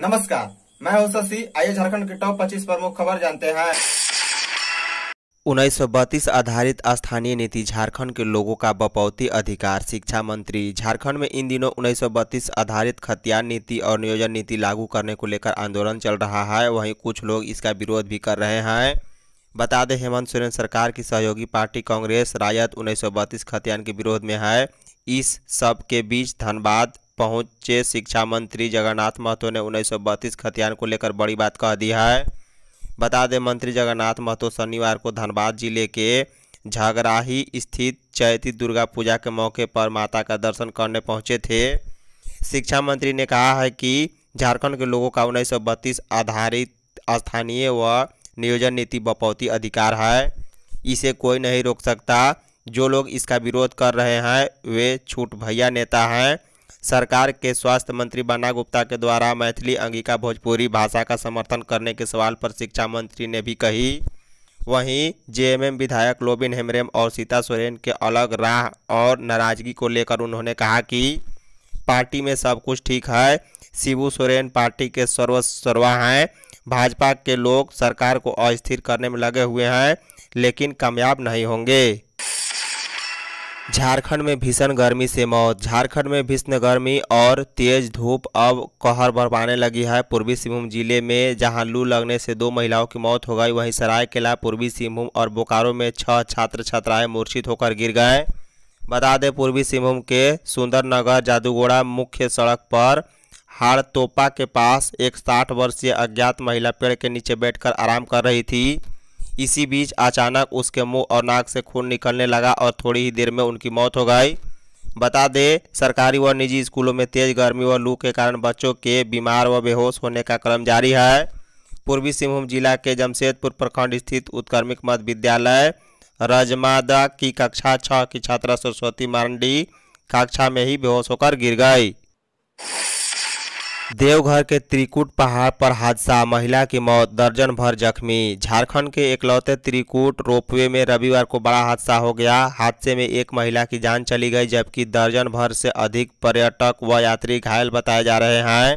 नमस्कार मैं हूं शशि आइए झारखंड के टॉप 25 प्रमुख खबर जानते हैं उन्नीस आधारित स्थानीय नीति झारखंड के लोगों का बपौती अधिकार शिक्षा मंत्री झारखंड में इन दिनों उन्नीस आधारित खतियान नीति और नियोजन नीति लागू करने को लेकर आंदोलन चल रहा है वहीं कुछ लोग इसका विरोध भी कर रहे हैं बता दें हेमंत सोरेन सरकार की सहयोगी पार्टी कांग्रेस रायत उन्नीस खतियान के विरोध में है इस सब के बीच धनबाद पहुंचे शिक्षा मंत्री जगन्नाथ महतो ने उन्नीस सौ खतियान को लेकर बड़ी बात कह दी है बता दें मंत्री जगन्नाथ महतो शनिवार को धनबाद जिले के झगराही स्थित चैती दुर्गा पूजा के मौके पर माता का दर्शन करने पहुंचे थे शिक्षा मंत्री ने कहा है कि झारखंड के लोगों का उन्नीस आधारित स्थानीय व नियोजन नीति बपौती अधिकार है इसे कोई नहीं रोक सकता जो लोग इसका विरोध कर रहे हैं वे छूट भैया नेता हैं सरकार के स्वास्थ्य मंत्री बन्ना गुप्ता के द्वारा मैथिली अंगिका भोजपुरी भाषा का समर्थन करने के सवाल पर शिक्षा मंत्री ने भी कही वहीं जेएमएम विधायक लोबिन हेमरेम और सीता सोरेन के अलग राह और नाराजगी को लेकर उन्होंने कहा कि पार्टी में सब कुछ ठीक है शिबू सोरेन पार्टी के सर्वसर्वा हैं भाजपा के लोग सरकार को अस्थिर करने में लगे हुए हैं लेकिन कामयाब नहीं होंगे झारखंड में भीषण गर्मी से मौत झारखंड में भीषण गर्मी और तेज धूप अब कहर बरपाने लगी है पूर्वी सिंहभूम जिले में जहां लू लगने से दो महिलाओं की मौत हो गई वहीं सरायकेला पूर्वी सिंहभूम और बोकारो में छह छात्र छात्राएं मूर्छित होकर गिर गए बता दें पूर्वी सिंहभूम के सुंदरनगर जादूगोड़ा मुख्य सड़क पर हाड़तोपा के पास एक साठ वर्षीय अज्ञात महिला पेड़ के नीचे बैठकर आराम कर रही थी इसी बीच अचानक उसके मुंह और नाक से खून निकलने लगा और थोड़ी ही देर में उनकी मौत हो गई बता दें सरकारी व निजी स्कूलों में तेज गर्मी व लू के कारण बच्चों के बीमार व बेहोश होने का क्रम जारी है पूर्वी सिंहभूम जिला के जमशेदपुर प्रखंड स्थित उत्कर्मिक मध्य विद्यालय रजमादा की कक्षा छः की छात्रा सरस्वती मारंडी कक्षा में ही बेहोश होकर गिर गई देवघर के त्रिकुट पहाड़ पर हादसा महिला की मौत दर्जन भर जख्मी झारखंड के एकलौते त्रिकुट रोपवे में रविवार को बड़ा हादसा हो गया हादसे में एक महिला की जान चली गई जबकि दर्जन भर से अधिक पर्यटक व यात्री घायल बताए जा रहे हैं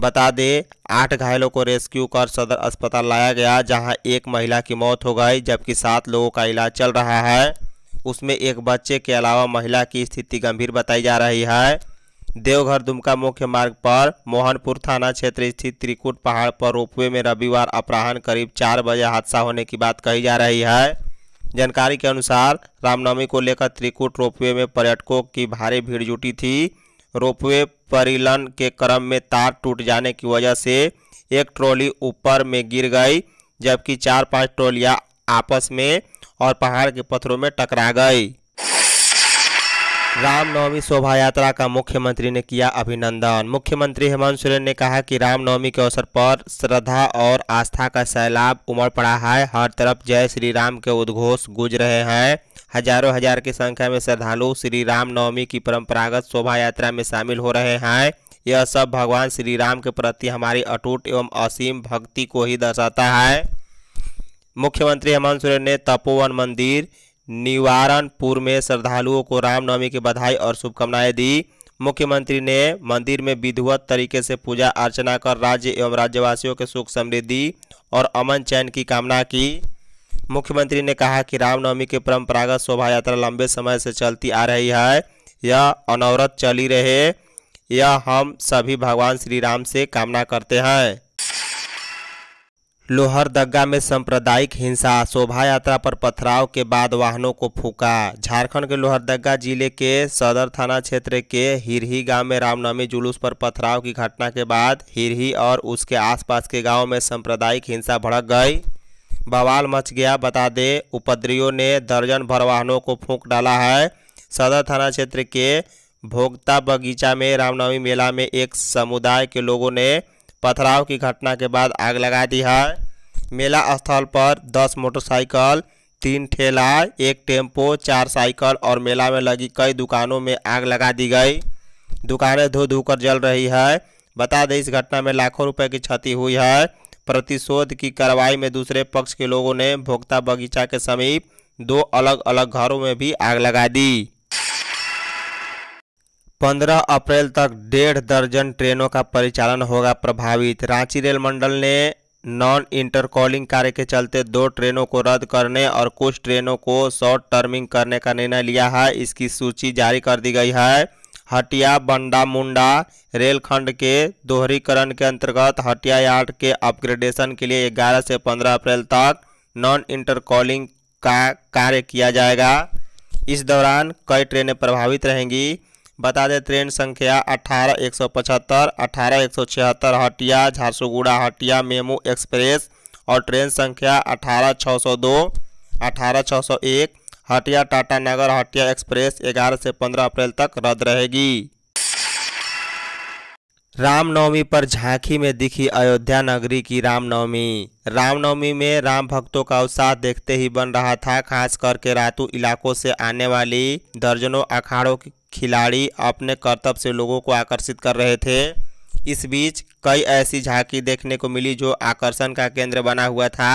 बता दें आठ घायलों को रेस्क्यू कर सदर अस्पताल लाया गया जहाँ एक महिला की मौत हो गई जबकि सात लोगों का इलाज चल रहा है उसमें एक बच्चे के अलावा महिला की स्थिति गंभीर बताई जा रही है देवघर दुमका मुख्य मार्ग पर मोहनपुर थाना क्षेत्र स्थित त्रिकुट पहाड़ पर रोपवे में रविवार अपराहन करीब चार बजे हादसा होने की बात कही जा रही है जानकारी के अनुसार रामनवमी को लेकर त्रिकुट रोपवे में पर्यटकों की भारी भीड़ जुटी थी रोपवे परिलन के क्रम में तार टूट जाने की वजह से एक ट्रॉली ऊपर में गिर गई जबकि चार पांच ट्रॉलियां आपस में और पहाड़ के पत्थरों में टकरा गई रामनवमी शोभा यात्रा का मुख्यमंत्री ने किया अभिनंदन मुख्यमंत्री हेमंत सोरेन ने कहा कि रामनवमी के अवसर पर श्रद्धा और आस्था का सैलाब उमड़ पड़ा है हर तरफ जय श्री राम के उद्घोष गूंज रहे हैं हजारों हजार की संख्या में श्रद्धालु श्री रामनवमी की परंपरागत शोभा यात्रा में शामिल हो रहे हैं यह सब भगवान श्री राम के प्रति हमारी अटूट एवं असीम भक्ति को ही दर्शाता है मुख्यमंत्री हेमंत सोरेन ने तपोवन मंदिर निवारणपुर में श्रद्धालुओं को रामनवमी की बधाई और शुभकामनाएं दी मुख्यमंत्री ने मंदिर में विधिवत तरीके से पूजा अर्चना कर राज्य एवं राज्यवासियों के सुख समृद्धि और अमन चैन की कामना की मुख्यमंत्री ने कहा कि रामनवमी की परंपरागत शोभा यात्रा लंबे समय से चलती आ रही है यह अनवरत चली रहे यह हम सभी भगवान श्री राम से कामना करते हैं लोहरदगा में सांप्रदायिक हिंसा शोभा यात्रा पर पथराव के बाद वाहनों को फूका झारखंड के लोहरदगा जिले के सदर थाना क्षेत्र के हिरही गांव में रामनवमी जुलूस पर पथराव की घटना के बाद हिरही और उसके आसपास के गांव में सांप्रदायिक हिंसा भड़क गई बवाल मच गया बता दे उपद्रियों ने दर्जन भर वाहनों को फूक डाला है सदर थाना क्षेत्र के भोगता बगीचा में रामनवमी मेला में एक समुदाय के लोगों ने पथराव की घटना के बाद आग लगा दी है मेला स्थल पर दस मोटरसाइकिल तीन ठेला एक टेम्पो चार साइकिल और मेला में लगी कई दुकानों में आग लगा दी गई दुकानें धो धो कर जल रही है बता दें इस घटना में लाखों रुपए की क्षति हुई है प्रतिशोध की कार्रवाई में दूसरे पक्ष के लोगों ने भोक्ता बगीचा के समीप दो अलग अलग घरों में भी आग लगा दी पंद्रह अप्रैल तक डेढ़ दर्जन ट्रेनों का परिचालन होगा प्रभावित रांची रेल मंडल ने नॉन इंटरकॉलिंग कार्य के चलते दो ट्रेनों को रद्द करने और कुछ ट्रेनों को शॉर्ट टर्मिंग करने का निर्णय लिया है इसकी सूची जारी कर दी गई है हटिया बंडा मुंडा रेलखंड के दोहरीकरण के अंतर्गत हटिया यार्ड के अपग्रेडेशन के लिए 11 से 15 अप्रैल तक नॉन इंटरकॉलिंग का कार्य किया जाएगा इस दौरान कई ट्रेनें प्रभावित रहेंगी बता दें ट्रेन संख्या अठारह एक सौ पचहत्तर अठारह एक सौ छिहत्तर हटिया झारसुगुड़ा हटिया मेमू एक्सप्रेस और ट्रेन संख्या अठारह छः सौ दो अठारह छः सौ एक हटिया टाटा नगर हटिया एक्सप्रेस ग्यारह से पंद्रह अप्रैल तक रद्द रहेगी रामनवमी पर झांकी में दिखी अयोध्या नगरी की रामनवमी रामनवमी में राम भक्तों का उत्साह देखते ही बन रहा था खास करके रातू इलाकों से आने वाली दर्जनों अखाड़ों खिलाड़ी अपने कर्तव्य से लोगों को आकर्षित कर रहे थे इस बीच कई ऐसी झांकी देखने को मिली जो आकर्षण का केंद्र बना हुआ था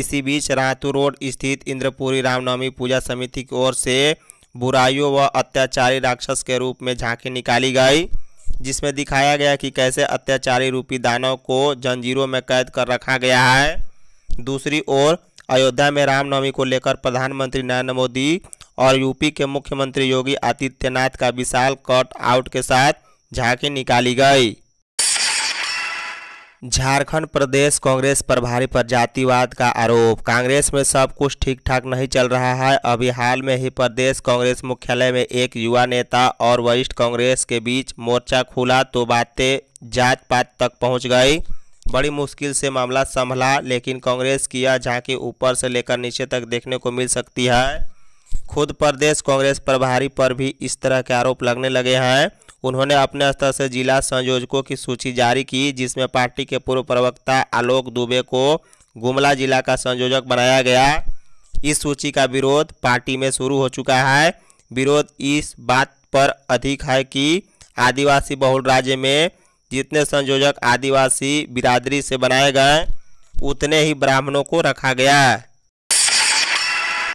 इसी बीच रातू रोड स्थित इंद्रपुरी रामनवमी पूजा समिति की ओर से बुराइयों व अत्याचारी राक्षस के रूप में झांकी निकाली गई जिसमें दिखाया गया कि कैसे अत्याचारी रूपी दानव को जंजीरों में कैद कर रखा गया है दूसरी ओर अयोध्या में रामनवमी को लेकर प्रधानमंत्री नरेंद्र मोदी और यूपी के मुख्यमंत्री योगी आदित्यनाथ का विशाल कट आउट के साथ झांकी निकाली गई झारखंड प्रदेश कांग्रेस प्रभारी पर जातिवाद का आरोप कांग्रेस में सब कुछ ठीक ठाक नहीं चल रहा है अभी हाल में ही प्रदेश कांग्रेस मुख्यालय में एक युवा नेता और वरिष्ठ कांग्रेस के बीच मोर्चा खुला तो बातें जात पात तक पहुंच गई बड़ी मुश्किल से मामला संभला लेकिन कांग्रेस की यह झांकी ऊपर से लेकर नीचे तक देखने को मिल सकती है खुद प्रदेश कांग्रेस प्रभारी पर भी इस तरह के आरोप लगने लगे हैं उन्होंने अपने स्तर से जिला संयोजकों की सूची जारी की जिसमें पार्टी के पूर्व प्रवक्ता आलोक दुबे को गुमला जिला का संयोजक बनाया गया इस सूची का विरोध पार्टी में शुरू हो चुका है विरोध इस बात पर अधिक है कि आदिवासी बहुल राज्य में जितने संयोजक आदिवासी बिरादरी से बनाए गए उतने ही ब्राह्मणों को रखा गया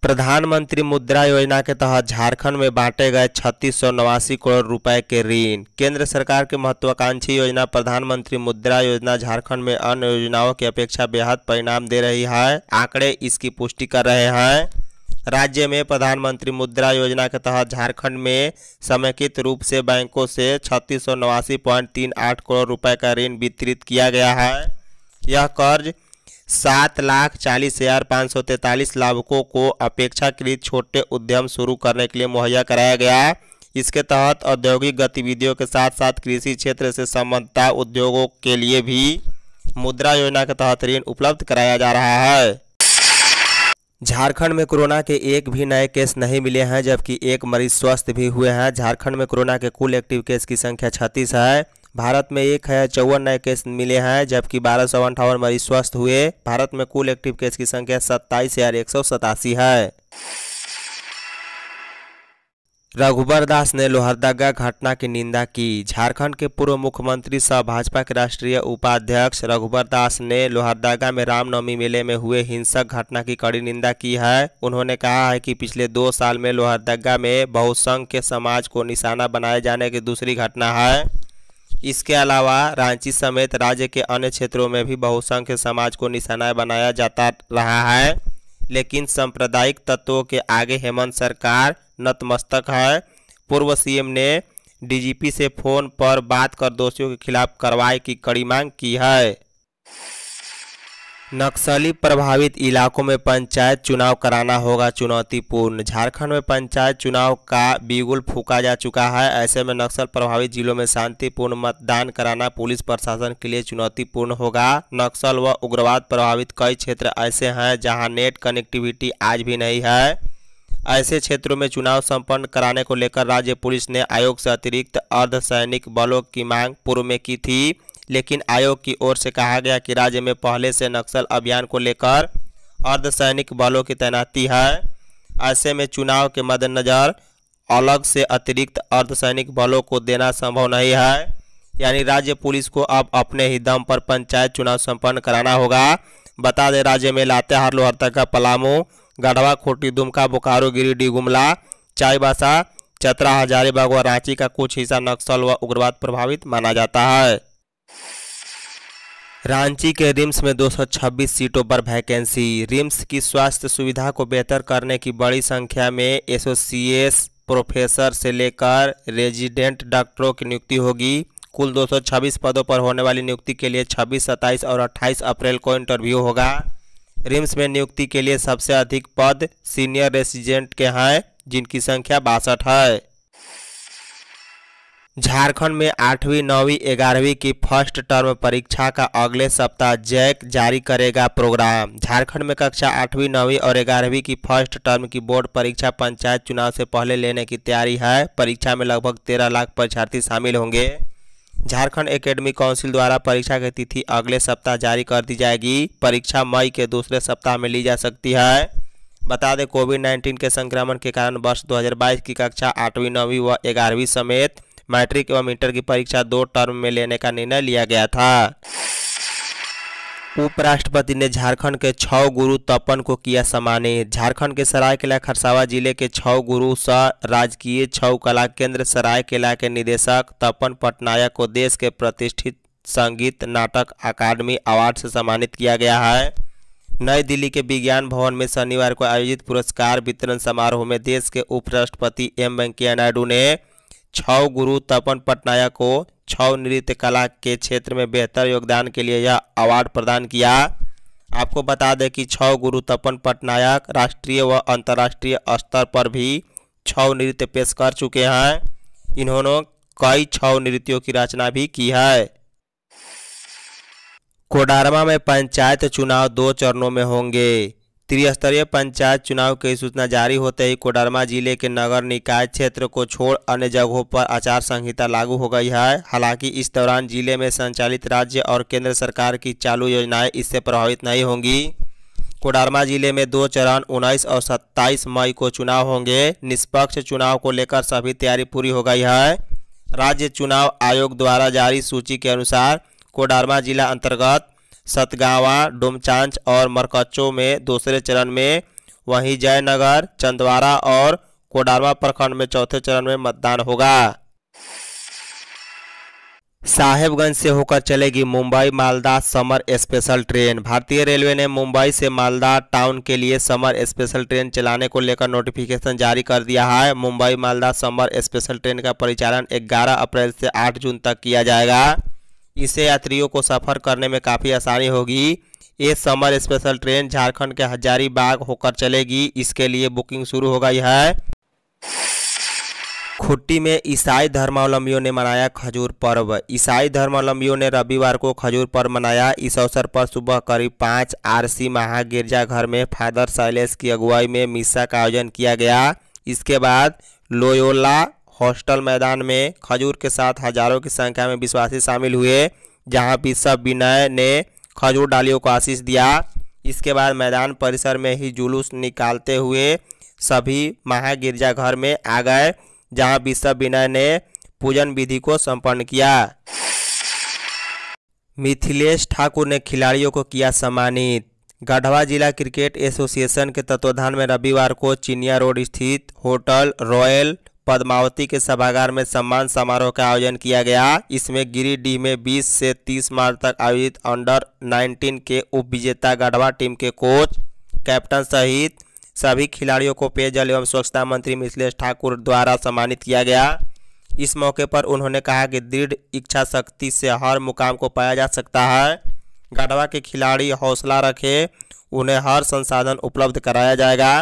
प्रधानमंत्री मुद्रा योजना के तहत झारखंड में बांटे गए छत्तीस सौ नवासी करोड़ रुपए के ऋण केंद्र सरकार की महत्वाकांक्षी योजना प्रधानमंत्री मुद्रा योजना झारखंड में अन्य योजनाओं की अपेक्षा बेहद परिणाम दे रही है आंकड़े इसकी पुष्टि कर रहे हैं राज्य में प्रधानमंत्री मुद्रा योजना के तहत झारखंड में समेकित रूप से बैंकों से छत्तीस करोड़ रुपये का ऋण वितरित किया गया है यह कर्ज सात लाख चालीस हज़ार पाँच सौ तैंतालीस लाभुकों को अपेक्षाकृत छोटे उद्यम शुरू करने के लिए मुहैया कराया गया है इसके तहत औद्योगिक गतिविधियों के साथ साथ कृषि क्षेत्र से संबंधता उद्योगों के लिए भी मुद्रा योजना के तहत ऋण उपलब्ध कराया जा रहा है झारखंड में कोरोना के एक भी नए केस नहीं मिले हैं जबकि एक मरीज स्वस्थ भी हुए हैं झारखंड में कोरोना के कुल एक्टिव केस की संख्या छत्तीस है भारत में एक हजार चौवन नए केस मिले हैं जबकि बारह सौ अंठावन मरीज स्वस्थ हुए भारत में कुल एक्टिव केस की संख्या सत्ताईस हजार एक सौ सतासी है रघुबर दास ने लोहरदगा घटना की निंदा की झारखंड के पूर्व मुख्यमंत्री सह भाजपा के राष्ट्रीय उपाध्यक्ष रघुबर दास ने लोहरदगा में रामनवमी मेले में हुए हिंसक घटना की कड़ी निंदा की है उन्होंने कहा है कि पिछले दो साल में लोहरदगा में बहुसंख्य समाज को निशाना बनाए जाने की दूसरी घटना है इसके अलावा रांची समेत राज्य के अन्य क्षेत्रों में भी बहुसंख्य समाज को निशाना बनाया जाता रहा है लेकिन सांप्रदायिक तत्वों के आगे हेमंत सरकार नतमस्तक है पूर्व सीएम ने डीजीपी से फोन पर बात कर दोषियों के खिलाफ कार्रवाई की कड़ी मांग की है नक्सली प्रभावित इलाकों में पंचायत चुनाव कराना होगा चुनौतीपूर्ण झारखंड में पंचायत चुनाव का बिगुल फूका जा चुका है ऐसे में नक्सल प्रभावित जिलों में शांतिपूर्ण मतदान कराना पुलिस प्रशासन के लिए चुनौतीपूर्ण होगा नक्सल व उग्रवाद प्रभावित कई क्षेत्र ऐसे हैं जहां नेट कनेक्टिविटी आज भी नहीं है ऐसे क्षेत्रों में चुनाव संपन्न कराने को लेकर राज्य पुलिस ने आयोग से अतिरिक्त अर्धसैनिक बलों की मांग पूर्व में की थी लेकिन आयोग की ओर से कहा गया कि राज्य में पहले से नक्सल अभियान को लेकर अर्धसैनिक बलों की तैनाती है ऐसे में चुनाव के मद्देनज़र अलग से अतिरिक्त अर्धसैनिक बलों को देना संभव नहीं है यानी राज्य पुलिस को अब अपने ही दम पर पंचायत चुनाव संपन्न कराना होगा बता दें राज्य में लातेहार लोहरतका पलामू गढ़वा खोटी दुमका बोकारो गिरिडीह गुमला चाईबासा चतरा हजारीबाग व रांची का कुछ हिस्सा नक्सल व उग्रवाद प्रभावित माना जाता है रांची के रिम्स में 226 सीटों पर वैकेंसी रिम्स की स्वास्थ्य सुविधा को बेहतर करने की बड़ी संख्या में एसोसिएस प्रोफेसर से लेकर रेजिडेंट डॉक्टरों की नियुक्ति होगी कुल 226 पदों पर होने वाली नियुक्ति के लिए 26, 27 और 28 अप्रैल को इंटरव्यू होगा रिम्स में नियुक्ति के लिए सबसे अधिक पद सीनियर रेजिडेंट के हैं जिनकी संख्या बासठ है झारखंड में आठवीं नौवीं ग्यारहवीं की फर्स्ट टर्म परीक्षा का अगले सप्ताह जैक जारी करेगा प्रोग्राम झारखंड में कक्षा आठवीं नौवीं और ग्यारहवीं की फर्स्ट टर्म की बोर्ड परीक्षा पंचायत चुनाव से पहले लेने की तैयारी है परीक्षा में लगभग तेरह लाख परीक्षार्थी शामिल होंगे झारखंड एकेडमी काउंसिल द्वारा परीक्षा की तिथि अगले सप्ताह जारी कर दी जाएगी परीक्षा मई के दूसरे सप्ताह में ली जा सकती है बता दें कोविड 19 के संक्रमण के कारण वर्ष 2022 की कक्षा आठवीं नौवीं व ग्यारहवीं समेत मैट्रिक एवं इंटर की परीक्षा दो टर्म में लेने का निर्णय लिया गया था उपराष्ट्रपति ने झारखंड के छौ गुरु तपन को किया सम्मानित झारखंड के सरायकेला खरसावा जिले के छ गुरु स राजकीय छौ कला केंद्र सरायकेला के निदेशक तपन पटनायक को देश के प्रतिष्ठित संगीत नाटक अकादमी अवार्ड से सम्मानित किया गया है नई दिल्ली के विज्ञान भवन में शनिवार को आयोजित पुरस्कार वितरण समारोह में देश के उपराष्ट्रपति एम वेंकैया नायडू ने छव गुरु तपन पटनायक को छव नृत्य कला के क्षेत्र में बेहतर योगदान के लिए यह अवार्ड प्रदान किया आपको बता दें कि छव गुरु तपन पटनायक राष्ट्रीय व अंतर्राष्ट्रीय स्तर पर भी छव नृत्य पेश कर चुके हैं इन्होंने कई छव नृत्यों की रचना भी की है कोडारमा में पंचायत चुनाव दो चरणों में होंगे त्रिस्तरीय पंचायत चुनाव की सूचना जारी होते ही कोडरमा जिले के नगर निकाय क्षेत्र को छोड़ अन्य जगहों पर आचार संहिता लागू हो गई है हालांकि इस दौरान जिले में संचालित राज्य और केंद्र सरकार की चालू योजनाएं इससे प्रभावित नहीं होंगी कोडरमा जिले में दो चरण 19 और 27 मई को चुनाव होंगे निष्पक्ष चुनाव को लेकर सभी तैयारी पूरी हो गई है राज्य चुनाव आयोग द्वारा जारी सूची के अनुसार कोडरमा जिला अंतर्गत सतगावा डुमचांच और मरकच्चो में दूसरे चरण में वहीं जयनगर चंदवारा और कोडारवा प्रखंड में चौथे चरण में मतदान होगा साहेबगंज से होकर चलेगी Mumbai Malda summer special train भारतीय रेलवे ने मुंबई से मालदा टाउन के लिए समर स्पेशल ट्रेन चलाने को लेकर नोटिफिकेशन जारी कर दिया है Mumbai Malda summer special train का परिचालन 11 अप्रैल से 8 जून तक किया जाएगा इससे यात्रियों को सफ़र करने में काफ़ी आसानी होगी ये समर स्पेशल ट्रेन झारखंड के हजारीबाग होकर चलेगी इसके लिए बुकिंग शुरू हो गई है खुट्टी में ईसाई धर्मावलंबियों ने मनाया खजूर पर्व ईसाई धर्मावलंबियों ने रविवार को खजूर पर्व मनाया इस अवसर पर सुबह करीब पाँच आरसी महागिरजाघर में फादर शैलेश की अगुवाई में मिसा का आयोजन किया गया इसके बाद लोयोला हॉस्टल मैदान में खजूर के साथ हजारों की संख्या में विश्वासी शामिल हुए जहां बिशप विनय ने खजूर डालियों को आशीष दिया इसके बाद मैदान परिसर में ही जुलूस निकालते हुए सभी महागिरजाघर में आ गए जहां बिशप विनय ने पूजन विधि को संपन्न किया मिथिलेश ठाकुर ने खिलाड़ियों को किया सम्मानित गढ़वा जिला क्रिकेट एसोसिएशन के तत्वाधान में रविवार को चिनिया रोड स्थित होटल रॉयल पद्मावती के सभागार में सम्मान समारोह का आयोजन किया गया इसमें गिरिडीह में 20 से 30 मार्च तक आयोजित अंडर 19 के उप विजेता गढ़वा टीम के कोच कैप्टन सहित सभी खिलाड़ियों को पेयजल एवं स्वच्छता मंत्री मिथिलेश ठाकुर द्वारा सम्मानित किया गया इस मौके पर उन्होंने कहा कि दृढ़ इच्छा शक्ति से हर मुकाम को पाया जा सकता है गढ़वा के खिलाड़ी हौसला रखे उन्हें हर संसाधन उपलब्ध कराया जाएगा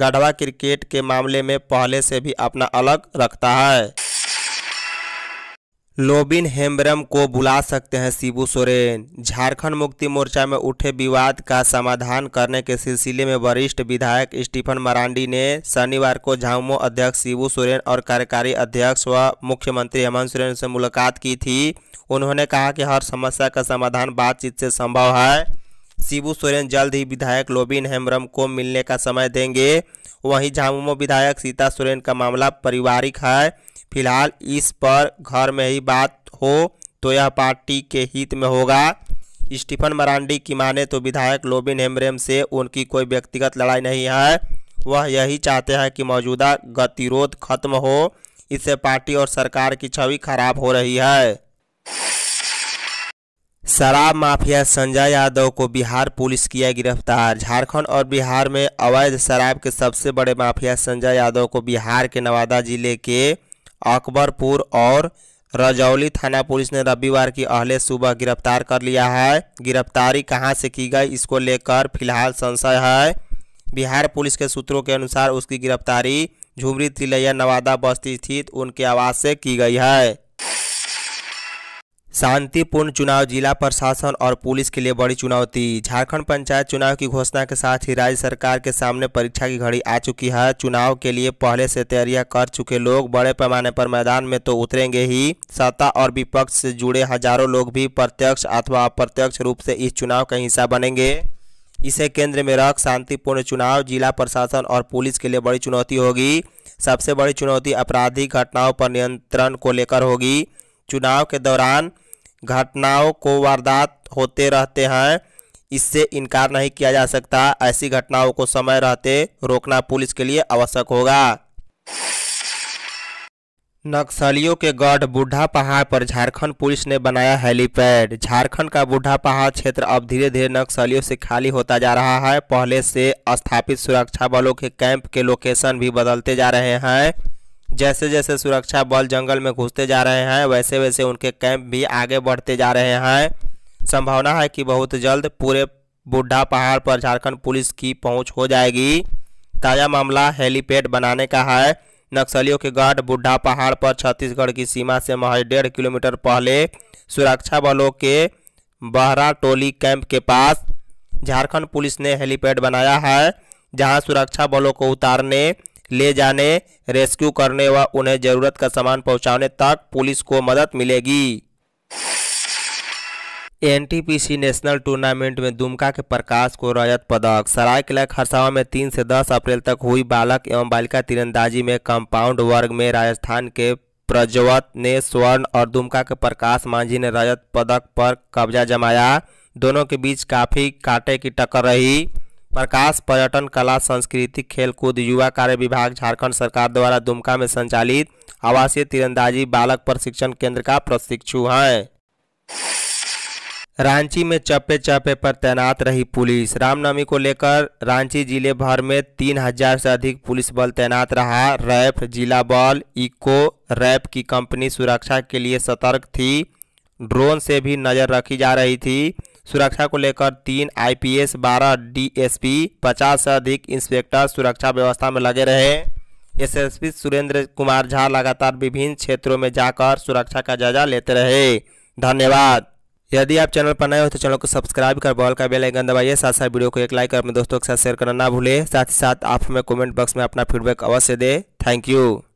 गढ़वा क्रिकेट के मामले में पहले से भी अपना अलग रखता है लोबिन हेम्ब्रम को बुला सकते हैं शिबू सोरेन झारखंड मुक्ति मोर्चा में उठे विवाद का समाधान करने के सिलसिले में वरिष्ठ विधायक स्टीफन मरांडी ने शनिवार को झामुमो अध्यक्ष शिबू सोरेन और कार्यकारी अध्यक्ष व मुख्यमंत्री हेमंत सोरेन से मुलाकात की थी उन्होंने कहा कि हर समस्या का समाधान बातचीत से संभव है शिबू सोरेन जल्द ही विधायक लोबिन हेम्ब्रम को मिलने का समय देंगे वहीं झामुमो विधायक सीता सोरेन का मामला पारिवारिक है फिलहाल इस पर घर में ही बात हो तो यह पार्टी के हित में होगा स्टीफन मरांडी की माने तो विधायक लोबिन हेम्ब्रम से उनकी कोई व्यक्तिगत लड़ाई नहीं है वह यही चाहते हैं कि मौजूदा गतिरोध खत्म हो इससे पार्टी और सरकार की छवि खराब हो रही है शराब माफिया संजय यादव को बिहार पुलिस किया गिरफ्तार झारखंड और बिहार में अवैध शराब के सबसे बड़े माफिया संजय यादव को बिहार के नवादा जिले के अकबरपुर और रजौली थाना पुलिस ने रविवार की अहले सुबह गिरफ्तार कर लिया है गिरफ्तारी कहां से की गई इसको लेकर फिलहाल संशय है बिहार पुलिस के सूत्रों के अनुसार उसकी गिरफ्तारी झुमरी तिलैया नवादा बस्ती स्थित उनके आवास से की गई है शांतिपूर्ण चुनाव जिला प्रशासन और पुलिस के लिए बड़ी चुनौती झारखंड पंचायत चुनाव की घोषणा के साथ ही राज्य सरकार के सामने परीक्षा की घड़ी आ चुकी है चुनाव के लिए पहले से तैयारियां कर चुके लोग बड़े पैमाने पर मैदान में तो उतरेंगे ही सत्ता और विपक्ष से जुड़े हजारों लोग भी प्रत्यक्ष अथवा अप्रत्यक्ष रूप से इस चुनाव का हिस्सा बनेंगे इसे केंद्र में रख शांतिपूर्ण चुनाव जिला प्रशासन और पुलिस के लिए बड़ी चुनौती होगी सबसे बड़ी चुनौती आपराधिक घटनाओं पर नियंत्रण को लेकर होगी चुनाव के दौरान घटनाओं को वारदात होते रहते हैं इससे इनकार नहीं किया जा सकता ऐसी घटनाओं को समय रहते रोकना पुलिस के लिए आवश्यक होगा नक्सलियों के गढ़ बूढ़ा पहाड़ पर झारखंड पुलिस ने बनाया हेलीपैड झारखंड का बूढ़ा पहाड़ क्षेत्र अब धीरे धीरे नक्सलियों से खाली होता जा रहा है पहले से स्थापित सुरक्षा बलों के कैंप के लोकेशन भी बदलते जा रहे हैं जैसे जैसे सुरक्षा बल जंगल में घुसते जा रहे हैं वैसे वैसे उनके कैंप भी आगे बढ़ते जा रहे हैं संभावना है कि बहुत जल्द पूरे बुढ़ा पहाड़ पर झारखंड पुलिस की पहुंच हो जाएगी ताज़ा मामला हेलीपैड बनाने का है नक्सलियों के गढ़ बुढ़ा पहाड़ पर छत्तीसगढ़ की सीमा से महज डेढ़ किलोमीटर पहले सुरक्षा बलों के बहरा टोली कैंप के पास झारखंड पुलिस ने हेलीपैड बनाया है जहां सुरक्षा बलों को उतारने ले जाने रेस्क्यू करने व उन्हें जरूरत का सामान पहुंचाने तक पुलिस को मदद मिलेगी एनटीपीसी नेशनल टूर्नामेंट में दुमका के प्रकाश को रजत पदक सरायकिला खरसावा में तीन से दस अप्रैल तक हुई बालक एवं बालिका तीरंदाजी में कंपाउंड वर्ग में राजस्थान के प्रज्वत ने स्वर्ण और दुमका के प्रकाश मांझी ने रजत पदक पर कब्जा जमाया दोनों के बीच काफ़ी कांटे की टक्कर रही प्रकाश पर्यटन कला संस्कृति खेलकूद युवा कार्य विभाग झारखंड सरकार द्वारा दुमका में संचालित आवासीय तीरंदाजी बालक प्रशिक्षण केंद्र का प्रशिक्षु हैं रांची में चप्पे चप्पे पर तैनात रही पुलिस रामनवमी को लेकर रांची जिले भर में तीन हजार से अधिक पुलिस बल तैनात रहा रैप जिला बल इको रैप की कंपनी सुरक्षा के लिए सतर्क थी ड्रोन से भी नज़र रखी जा रही थी सुरक्षा को लेकर तीन आईपीएस, 12 डीएसपी, 50 से अधिक इंस्पेक्टर सुरक्षा व्यवस्था में लगे रहे एसएसपी सुरेंद्र कुमार झा लगातार विभिन्न क्षेत्रों में जाकर सुरक्षा का जायजा लेते रहे धन्यवाद यदि आप चैनल पर नए हो तो चैनल को सब्सक्राइब कर बॉल का बेल आइकन दबाइए साथ साथ वीडियो को एक लाइक और अपने दोस्तों के साथ शेयर करना ना भूलें साथ ही साथ आप हमें कमेंट बॉक्स में अपना फीडबैक अवश्य दें थैंक यू